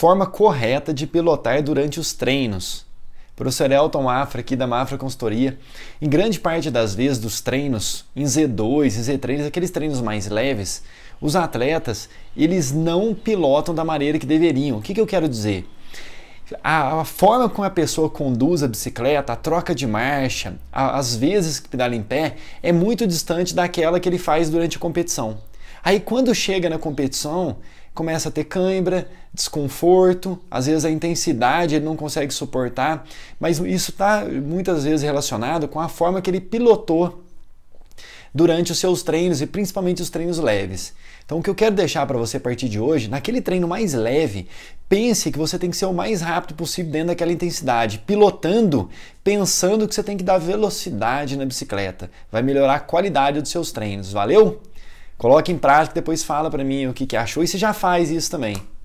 Forma correta de pilotar durante os treinos. Professor Elton Mafra, aqui da Mafra Consultoria, em grande parte das vezes dos treinos, em Z2, em Z3, aqueles treinos mais leves, os atletas, eles não pilotam da maneira que deveriam. O que, que eu quero dizer? A, a, forma como a pessoa conduz a bicicleta, a troca de marcha, às as vezes que pedala em pé, é muito distante daquela que ele faz durante a competição. Aí quando chega na competição, começa a ter cãibra, desconforto, às vezes a intensidade ele não consegue suportar, mas isso está muitas vezes relacionado com a forma que ele pilotou durante os seus treinos e principalmente os treinos leves. Então, o que eu quero deixar para você a partir de hoje, naquele treino mais leve, pense que você tem que ser o mais rápido possível dentro daquela intensidade, pilotando, pensando que você tem que dar velocidade na bicicleta. Vai melhorar a qualidade dos seus treinos, valeu? Coloque em prática, depois fala para mim o que, que achou e você já faz isso também.